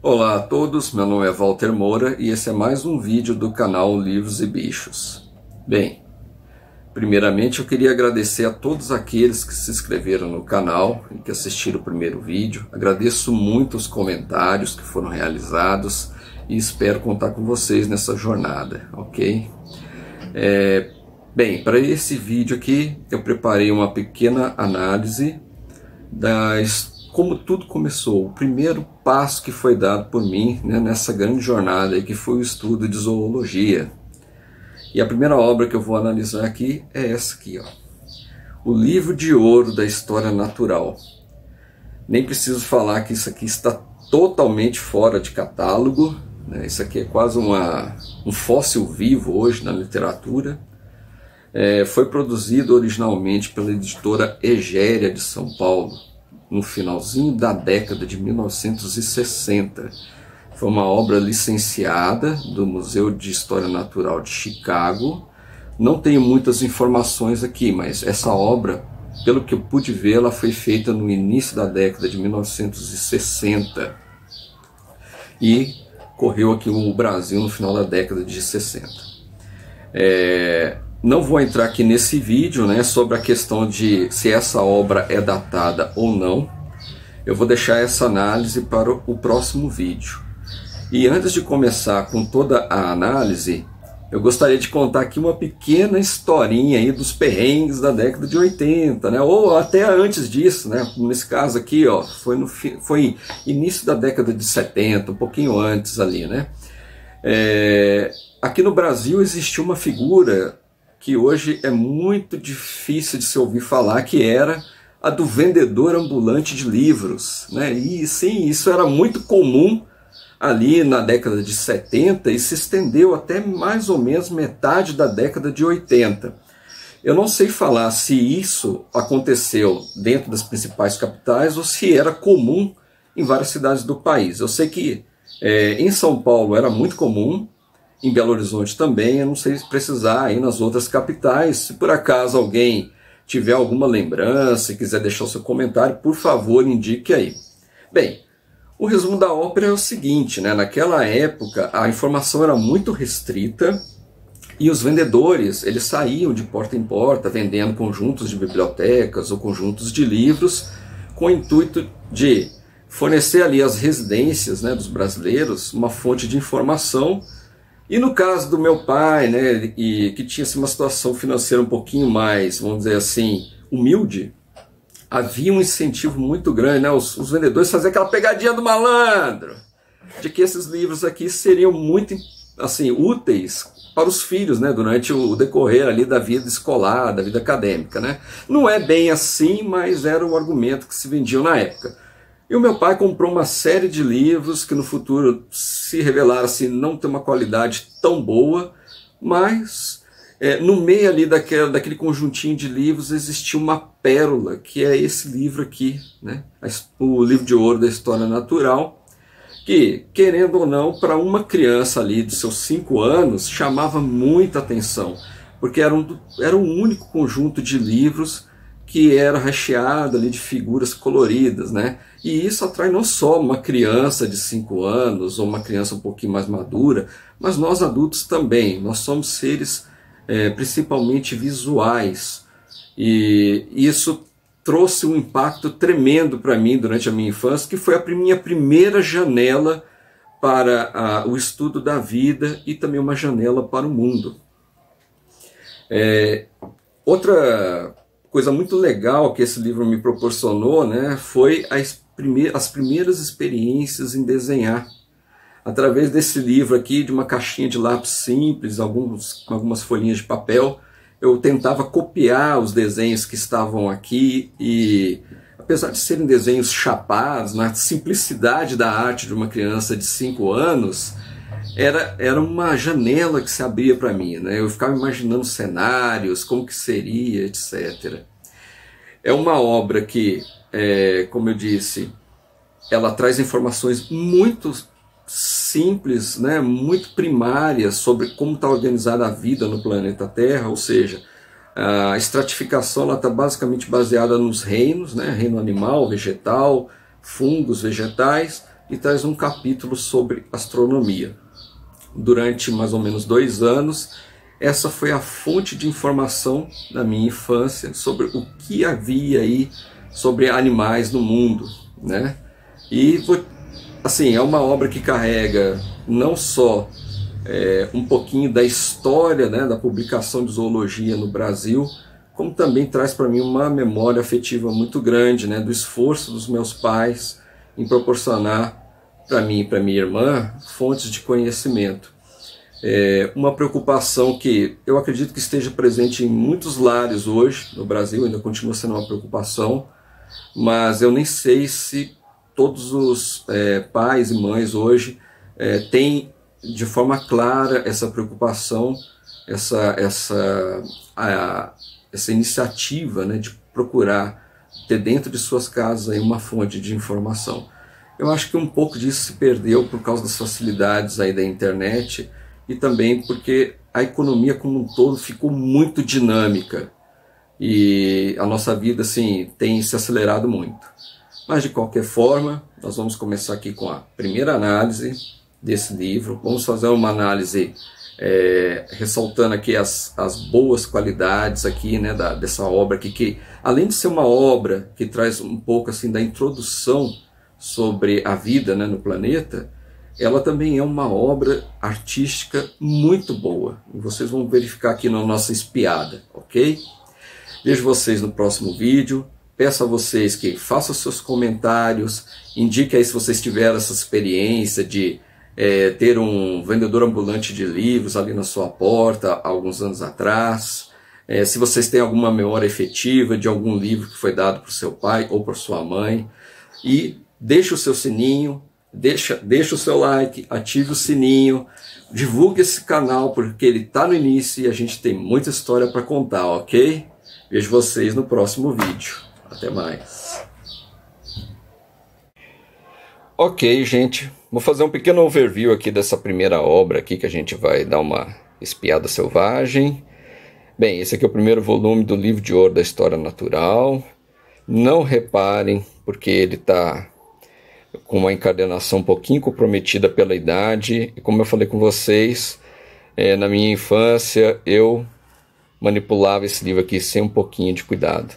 Olá a todos, meu nome é Walter Moura e esse é mais um vídeo do canal Livros e Bichos. Bem, primeiramente eu queria agradecer a todos aqueles que se inscreveram no canal e que assistiram o primeiro vídeo. Agradeço muito os comentários que foram realizados e espero contar com vocês nessa jornada, ok? É, bem, para esse vídeo aqui eu preparei uma pequena análise da história como tudo começou, o primeiro passo que foi dado por mim né, nessa grande jornada, que foi o estudo de zoologia. E a primeira obra que eu vou analisar aqui é essa aqui, ó. O livro de ouro da história natural. Nem preciso falar que isso aqui está totalmente fora de catálogo. Né? Isso aqui é quase uma, um fóssil vivo hoje na literatura. É, foi produzido originalmente pela editora Egéria de São Paulo no finalzinho da década de 1960. Foi uma obra licenciada do Museu de História Natural de Chicago. Não tenho muitas informações aqui, mas essa obra, pelo que eu pude ver, ela foi feita no início da década de 1960 e correu aqui o Brasil no final da década de 60. É, não vou entrar aqui nesse vídeo né, sobre a questão de se essa obra é datada ou não. Eu vou deixar essa análise para o próximo vídeo. E antes de começar com toda a análise, eu gostaria de contar aqui uma pequena historinha aí dos perrengues da década de 80, né? Ou até antes disso, né? Nesse caso aqui, ó, foi no foi início da década de 70, um pouquinho antes ali, né? É, aqui no Brasil existiu uma figura que hoje é muito difícil de se ouvir falar, que era a do vendedor ambulante de livros. Né? E sim, isso era muito comum ali na década de 70 e se estendeu até mais ou menos metade da década de 80. Eu não sei falar se isso aconteceu dentro das principais capitais ou se era comum em várias cidades do país. Eu sei que é, em São Paulo era muito comum, em Belo Horizonte também, eu não sei se precisar aí nas outras capitais. Se por acaso alguém tiver alguma lembrança e quiser deixar o seu comentário, por favor, indique aí. Bem, o resumo da ópera é o seguinte, né? Naquela época a informação era muito restrita e os vendedores eles saíam de porta em porta vendendo conjuntos de bibliotecas ou conjuntos de livros com o intuito de fornecer ali às residências né, dos brasileiros uma fonte de informação e no caso do meu pai, né, e que tinha assim, uma situação financeira um pouquinho mais, vamos dizer assim, humilde, havia um incentivo muito grande, né? Os, os vendedores faziam aquela pegadinha do malandro, de que esses livros aqui seriam muito assim úteis para os filhos, né, durante o decorrer ali da vida escolar, da vida acadêmica, né? Não é bem assim, mas era o argumento que se vendia na época. E o meu pai comprou uma série de livros que no futuro se revelaram assim, não ter uma qualidade tão boa, mas é, no meio ali daquela, daquele conjuntinho de livros existia uma pérola, que é esse livro aqui, né? o livro de ouro da história natural, que, querendo ou não, para uma criança ali de seus cinco anos, chamava muita atenção, porque era, um, era o único conjunto de livros que era recheado ali de figuras coloridas, né? E isso atrai não só uma criança de 5 anos ou uma criança um pouquinho mais madura, mas nós adultos também. Nós somos seres é, principalmente visuais. E isso trouxe um impacto tremendo para mim durante a minha infância, que foi a minha primeira janela para a, o estudo da vida e também uma janela para o mundo. É, outra coisa muito legal que esse livro me proporcionou, né, foi as, primeir, as primeiras experiências em desenhar. Através desse livro aqui, de uma caixinha de lápis simples, alguns, algumas folhinhas de papel, eu tentava copiar os desenhos que estavam aqui e apesar de serem desenhos chapados, na simplicidade da arte de uma criança de 5 anos, era, era uma janela que se abria para mim. Né? Eu ficava imaginando cenários, como que seria, etc. É uma obra que, é, como eu disse, ela traz informações muito simples, né, muito primárias sobre como está organizada a vida no planeta Terra, ou seja, a estratificação está basicamente baseada nos reinos, né, reino animal, vegetal, fungos, vegetais, e traz um capítulo sobre astronomia durante mais ou menos dois anos. Essa foi a fonte de informação da minha infância sobre o que havia aí sobre animais no mundo, né? E assim é uma obra que carrega não só é, um pouquinho da história né, da publicação de zoologia no Brasil, como também traz para mim uma memória afetiva muito grande né, do esforço dos meus pais em proporcionar para mim e para minha irmã fontes de conhecimento. É uma preocupação que eu acredito que esteja presente em muitos lares hoje no Brasil, ainda continua sendo uma preocupação, mas eu nem sei se todos os é, pais e mães hoje é, têm de forma clara essa preocupação, essa, essa, a, essa iniciativa né, de procurar ter dentro de suas casas aí uma fonte de informação. Eu acho que um pouco disso se perdeu por causa das facilidades aí da internet e também porque a economia como um todo ficou muito dinâmica e a nossa vida assim tem se acelerado muito. Mas de qualquer forma, nós vamos começar aqui com a primeira análise desse livro. Vamos fazer uma análise é, ressaltando aqui as, as boas qualidades aqui né, da, dessa obra aqui, que além de ser uma obra que traz um pouco assim da introdução sobre a vida né, no planeta, ela também é uma obra artística muito boa. Vocês vão verificar aqui na nossa espiada, ok? Vejo vocês no próximo vídeo. Peço a vocês que façam seus comentários, indique aí se vocês tiveram essa experiência de é, ter um vendedor ambulante de livros ali na sua porta há alguns anos atrás. É, se vocês têm alguma memória efetiva de algum livro que foi dado para o seu pai ou para sua mãe. E deixe o seu sininho, deixa, deixa o seu like, ative o sininho, divulgue esse canal porque ele está no início e a gente tem muita história para contar, ok? Vejo vocês no próximo vídeo. Até mais. Ok, gente. Vou fazer um pequeno overview aqui dessa primeira obra aqui que a gente vai dar uma espiada selvagem. Bem, esse aqui é o primeiro volume do livro de ouro da história natural. Não reparem, porque ele está com uma encadenação um pouquinho comprometida pela idade. E como eu falei com vocês, é, na minha infância eu manipulava esse livro aqui sem um pouquinho de cuidado.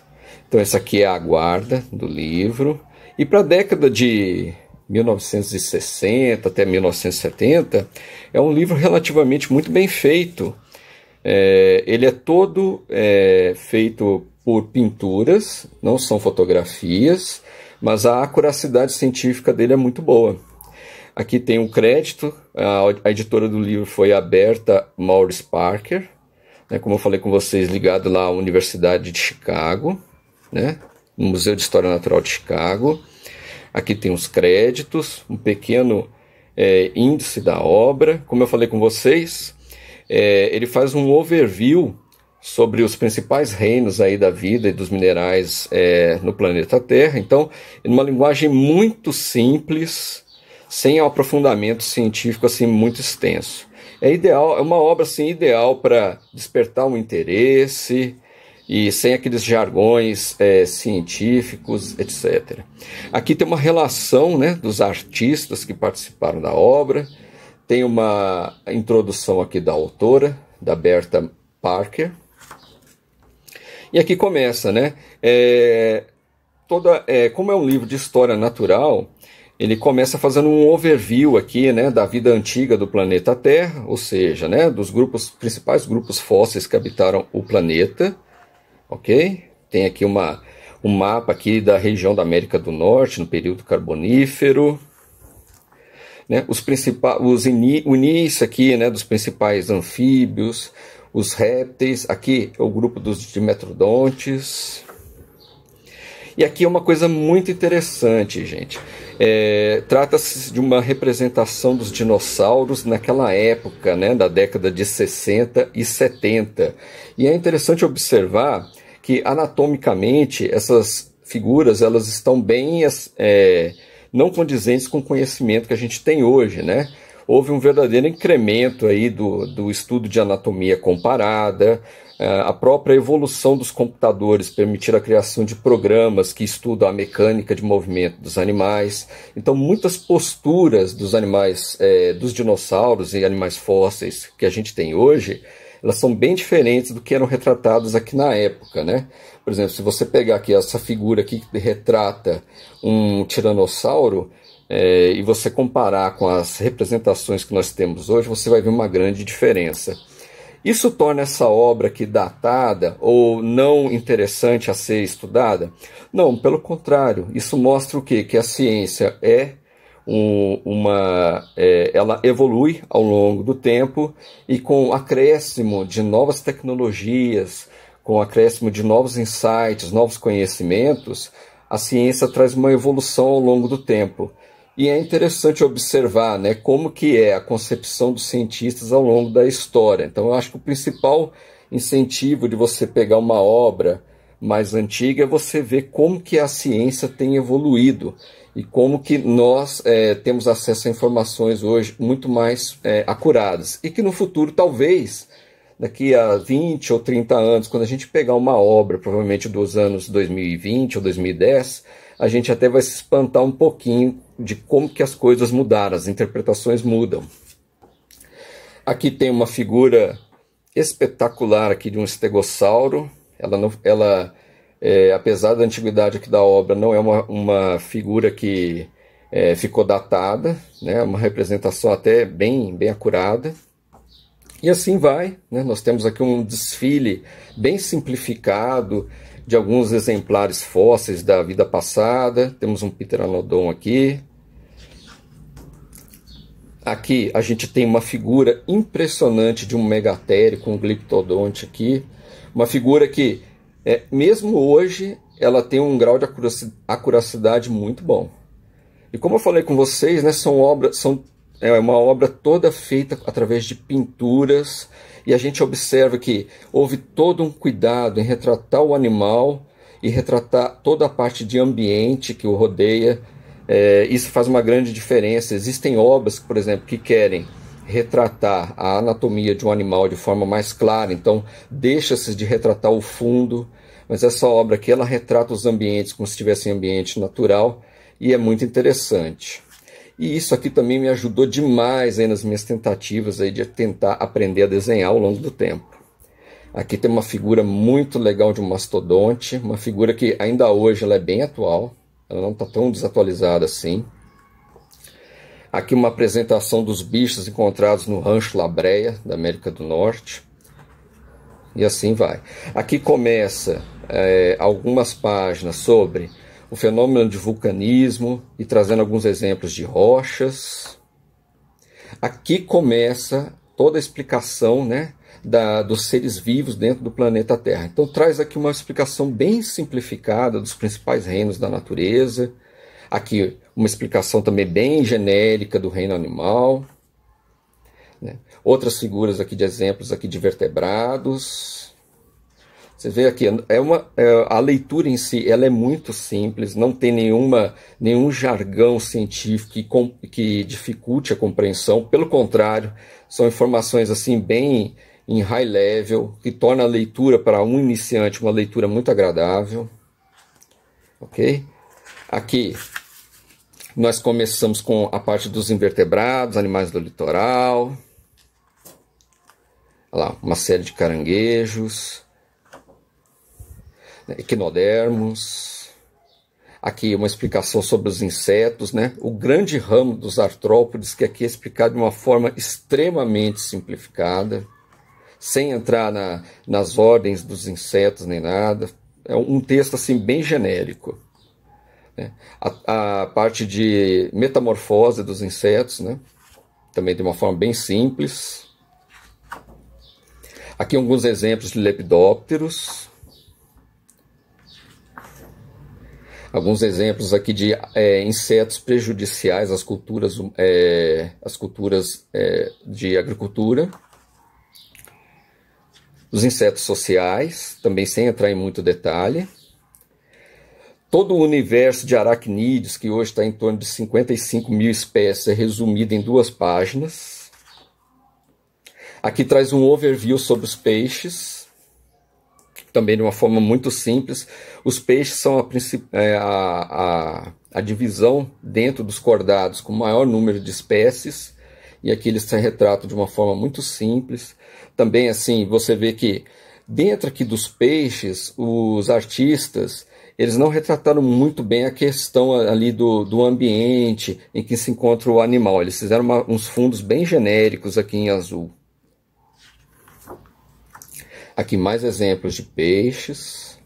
Então essa aqui é a guarda do livro. E para a década de 1960 até 1970, é um livro relativamente muito bem feito. É, ele é todo é, feito por pinturas, não são fotografias mas a acuracidade científica dele é muito boa. Aqui tem um crédito, a, editora do livro foi a Berta Maurice Parker, né, como eu falei com vocês, ligado lá à Universidade de Chicago, né, no Museu de História Natural de Chicago. Aqui tem os créditos, um pequeno é, índice da obra. Como eu falei com vocês, é, ele faz um overview sobre os principais reinos aí da vida e dos minerais é, no planeta Terra. Então, em uma linguagem muito simples, sem aprofundamento científico assim muito extenso. É ideal, é uma obra assim ideal para despertar um interesse e sem aqueles jargões é, científicos, etc. Aqui tem uma relação, né, dos artistas que participaram da obra. Tem uma introdução aqui da autora, da Berta Parker, e aqui começa, né? É, toda, é, como é um livro de história natural, ele começa fazendo um overview aqui, né, da vida antiga do planeta Terra, ou seja, né, dos grupos principais grupos fósseis que habitaram o planeta, ok? Tem aqui uma um mapa aqui da região da América do Norte no período carbonífero, né? Os principais, os o início aqui, né, dos principais anfíbios, os répteis, aqui é o grupo dos dimetrodontes. E aqui é uma coisa muito interessante, gente. É, Trata-se de uma representação dos dinossauros naquela época, né, da década de 60 e 70. E é interessante observar que anatomicamente essas figuras elas estão bem é, não condizentes com o conhecimento que a gente tem hoje, né? houve um verdadeiro incremento aí do, do estudo de anatomia comparada, eh, a própria evolução dos computadores permitir a criação de programas que estudam a mecânica de movimento dos animais. Então, muitas posturas dos animais, é, dos dinossauros e animais fósseis que a gente tem hoje, elas são bem diferentes do que eram retratadas aqui na época, né? Por exemplo, se você pegar aqui essa figura aqui que retrata um tiranossauro, é, e você comparar com as representações que nós temos hoje, você vai ver uma grande diferença. Isso torna essa obra aqui datada ou não interessante a ser estudada? Não, pelo contrário, isso mostra o quê? Que a ciência é um, uma. É, ela evolui ao longo do tempo e com o acréscimo de novas tecnologias, com o acréscimo de novos insights, novos conhecimentos, a ciência traz uma evolução ao longo do tempo. E é interessante observar né, como que é a concepção dos cientistas ao longo da história. Então eu acho que o principal incentivo de você pegar uma obra mais antiga é você ver como que a ciência tem evoluído e como que nós é, temos acesso a informações hoje muito mais é, acuradas. E que no futuro, talvez, daqui a 20 ou 30 anos, quando a gente pegar uma obra, provavelmente dos anos 2020 ou 2010, a gente até vai se espantar um pouquinho de como que as coisas mudaram, as interpretações mudam. Aqui tem uma figura espetacular aqui de um estegossauro. Ela, não, ela é, apesar da antiguidade aqui da obra, não é uma, uma figura que é, ficou datada, né? É uma representação até bem, bem acurada. E assim vai. Né? Nós temos aqui um desfile bem simplificado de alguns exemplares fósseis da vida passada. Temos um pteranodon aqui, Aqui a gente tem uma figura impressionante de um megatério com um gliptodonte aqui. Uma figura que, é, mesmo hoje, ela tem um grau de acuracidade muito bom. E como eu falei com vocês, né, são obras, são é uma obra toda feita através de pinturas e a gente observa que houve todo um cuidado em retratar o animal e retratar toda a parte de ambiente que o rodeia é, isso faz uma grande diferença. Existem obras, por exemplo, que querem retratar a anatomia de um animal de forma mais clara, então deixa-se de retratar o fundo, mas essa obra aqui ela retrata os ambientes como se estivesse em ambiente natural e é muito interessante. E isso aqui também me ajudou demais aí nas minhas tentativas aí de tentar aprender a desenhar ao longo do tempo. Aqui tem uma figura muito legal de um mastodonte, uma figura que ainda hoje ela é bem atual. Ela não está tão desatualizada assim. Aqui uma apresentação dos bichos encontrados no Rancho Labreia, da América do Norte. E assim vai. Aqui começa é, algumas páginas sobre o fenômeno de vulcanismo e trazendo alguns exemplos de rochas. Aqui começa toda a explicação né, da, dos seres vivos dentro do planeta Terra. Então traz aqui uma explicação bem simplificada dos principais reinos da natureza, aqui uma explicação também bem genérica do reino animal, né? outras figuras aqui de exemplos aqui de vertebrados. Você vê aqui, é uma, é, a leitura em si ela é muito simples, não tem nenhuma, nenhum jargão científico que, com, que dificulte a compreensão, pelo contrário, são informações assim bem em high level, que torna a leitura para um iniciante uma leitura muito agradável. Ok? Aqui nós começamos com a parte dos invertebrados, animais do litoral. Olha lá, uma série de caranguejos, né, equinodermos. Aqui uma explicação sobre os insetos, né? O grande ramo dos artrópodes que aqui é explicado de uma forma extremamente simplificada sem entrar na, nas ordens dos insetos nem nada. É um texto assim bem genérico. Né? A, a, parte de metamorfose dos insetos, né? também de uma forma bem simples. Aqui alguns exemplos de lepidópteros. Alguns exemplos aqui de é, insetos prejudiciais às culturas, é, às culturas é, de agricultura dos insetos sociais, também sem entrar em muito detalhe. Todo o universo de aracnídeos, que hoje está em torno de 55 mil espécies, é resumido em duas páginas. Aqui traz um overview sobre os peixes, também de uma forma muito simples. Os peixes são a, é, a, a, a divisão dentro dos cordados com maior número de espécies e aqui eles se retrato de uma forma muito simples. Também assim, você vê que dentro aqui dos peixes, os artistas, eles não retrataram muito bem a questão ali do, do ambiente em que se encontra o animal. Eles fizeram uma, uns fundos bem genéricos aqui em azul. Aqui mais exemplos de peixes.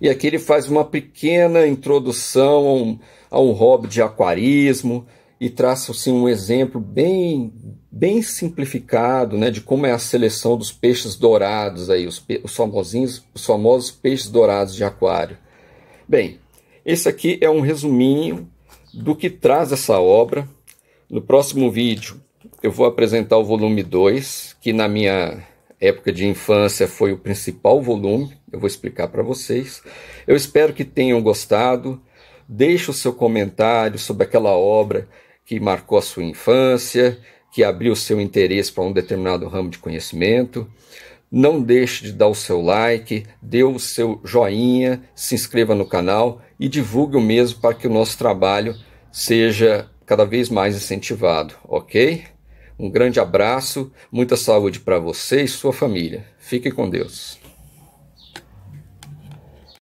E aqui ele faz uma pequena introdução a um, a um hobby de aquarismo, e traça assim, um exemplo bem, bem simplificado né, de como é a seleção dos peixes dourados, aí, os, os, famosinhos, os famosos peixes dourados de aquário. Bem, esse aqui é um resuminho do que traz essa obra. No próximo vídeo eu vou apresentar o volume 2, que na minha época de infância foi o principal volume, eu vou explicar para vocês. Eu espero que tenham gostado. Deixe o seu comentário sobre aquela obra que marcou a sua infância, que abriu seu interesse para um determinado ramo de conhecimento. Não deixe de dar o seu like, dê o seu joinha, se inscreva no canal e divulgue o mesmo para que o nosso trabalho seja cada vez mais incentivado, ok? Um grande abraço, muita saúde para você e sua família. Fique com Deus.